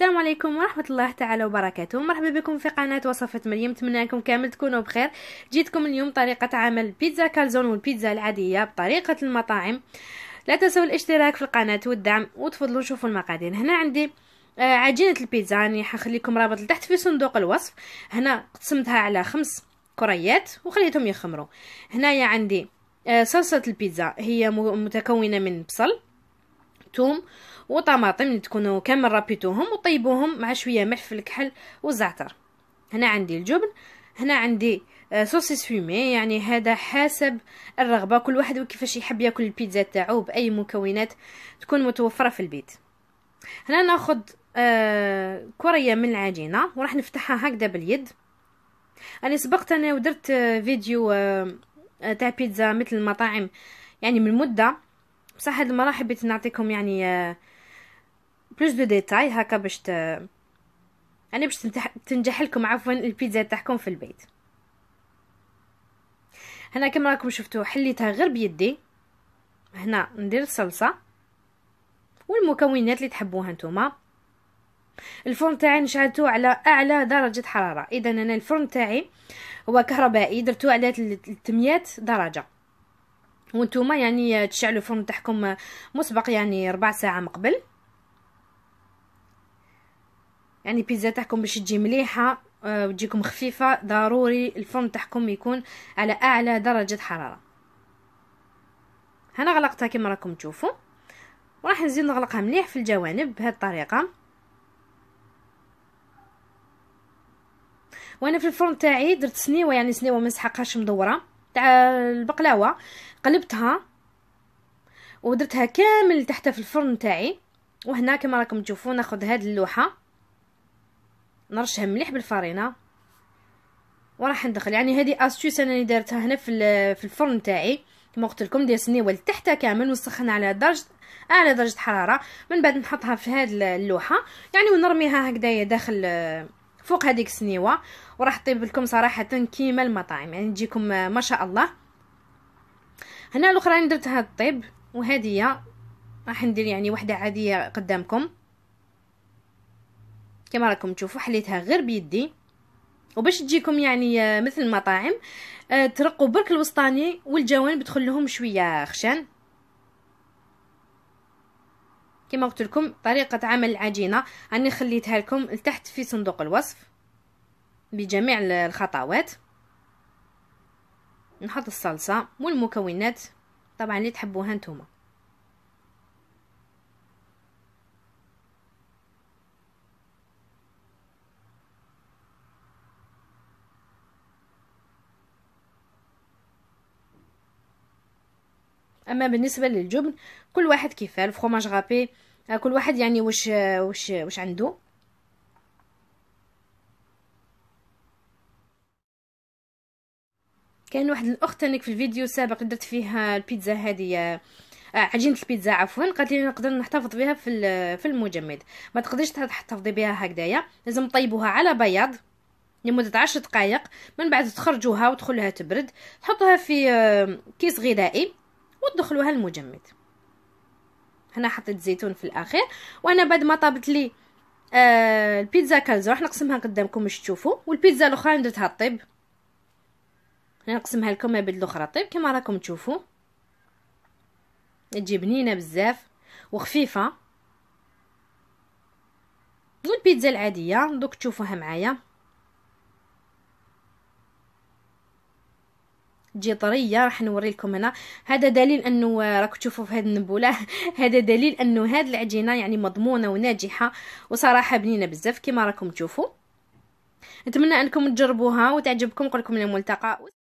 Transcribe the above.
السلام عليكم ورحمة الله تعالى وبركاته مرحبا بكم في قناة وصفة مريم نتمنى لكم كامل تكونوا بخير جيتكم اليوم طريقة عمل بيتزا كالزون والبيتزا العادية بطريقة المطاعم لا تنسوا الاشتراك في القناة والدعم وتفضلوا شوفوا المقادير هنا عندي آه، عجينة البيتزا راني يعني حنخليكم رابط لتحت في صندوق الوصف هنا قسمتها على خمس كريات وخليتهم يخمروا هنايا عندي آه، صلصة البيتزا هي متكونة من بصل توم وطماطم تكونوا كامل رابيتوهم وطيبوهم مع شويه ملح في الكحل والزعتر هنا عندي الجبن هنا عندي آه، سوسيس فيمي يعني هذا حسب الرغبه كل واحد وكيفاش يحب ياكل البيتزا تاعو باي مكونات تكون متوفره في البيت هنا ناخذ آه، كريه من العجينه وراح نفتحها هكذا باليد انا سبقت انا ودرت آه، فيديو تاع بيتزا مثل المطاعم يعني من مده بصح هاد المره حبيت نعطيكم يعني آه، بلوس دو ديتاي هكا باش ت... يعني باش تنجح لكم عفوا البيتزا تاعكم في البيت هنا كما راكم شفتوا حليتها غير بيدي هنا ندير الصلصه والمكونات اللي تحبوها نتوما الفرن تاعي نشعلته على اعلى درجه حراره اذا انا الفرن تاعي هو كهربائي درته على 300 درجه وانتوما يعني تشعلوا الفرن تاعكم مسبق يعني ربع ساعه من قبل يعني البيتزا تاعكم باش تجي مليحه آه، وتجيكم خفيفه ضروري الفرن تاعكم يكون على اعلى درجه حراره هنا غلقتها كما راكم تشوفوا وراح نزيد نغلقها مليح في الجوانب بهذه الطريقه وانا في الفرن تاعي درت سنيوه يعني سنيوه ما مدوره تاع البقلاوه قلبتها ودرتها كامل تحت في الفرن تاعي وهنا كما راكم تشوفون ناخذ هذه اللوحه نرشها مليح بالفرينه وراح ندخل يعني هذه استيوس انا اللي دارتها هنا في في الفرن تاعي كما قلت لكم دير سنيول تحتها كامل ونسخنها على درجه اعلى درجه حراره من بعد نحطها في هذه اللوحه يعني ونرميها هكذايا داخل فوق هذيك السنيوه وراح طيب لكم صراحه كيما المطاعم يعني تجيكم آه، ما شاء الله هنا الاخرى راني درت هذا الطيب وهذه راح ندير يعني وحده عاديه قدامكم كما راكم تشوفوا حليتها غير بيدي وباش تجيكم يعني آه، مثل المطاعم آه، ترقوا برك الوسطاني والجوانب تدخل لهم شويه خشان كما قلت لكم طريقة عمل العجينة راني خليتها لكم لتحت في صندوق الوصف بجميع الخطوات نحط الصلصة والمكونات طبعا اللي تحبوها نتوما اما بالنسبه للجبن كل واحد كيفاه الفرماج غابي آه، كل واحد يعني واش واش واش عنده كاين واحد الاخت هناك في الفيديو السابق درت فيها البيتزا هذه آه، آه، عجينه البيتزا عفوا قالت لي نقدر نحتفظ بها في في المجمد ما تقدريش تحتفظي بها هكذايا لازم طيبوها على بياض لمدة عشر دقائق من بعد تخرجوها وتخلوها تبرد تحطوها في كيس غذائي وتدخلوها المجمد هنا حطيت زيتون في الاخير وانا بعد ما طابت لي آه البيتزا كالزو راح نقسمها قدامكم باش تشوفوا والبيتزا الاخرى درتها طيب هنا نقسمها لكم من الاخرى طيب كما راكم تشوفوا تجي بنينه بزاف وخفيفه والبيتزا العاديه دوك تشوفوها معايا تجي طريه راح نوري لكم هنا هذا دليل انه راكم تشوفوا في هذه النبوله هذا دليل انه هذه العجينه يعني مضمونه وناجحه وصراحه بنينه بزاف كما راكم تشوفوا نتمنى انكم تجربوها وتعجبكم نقول لكم الملتقى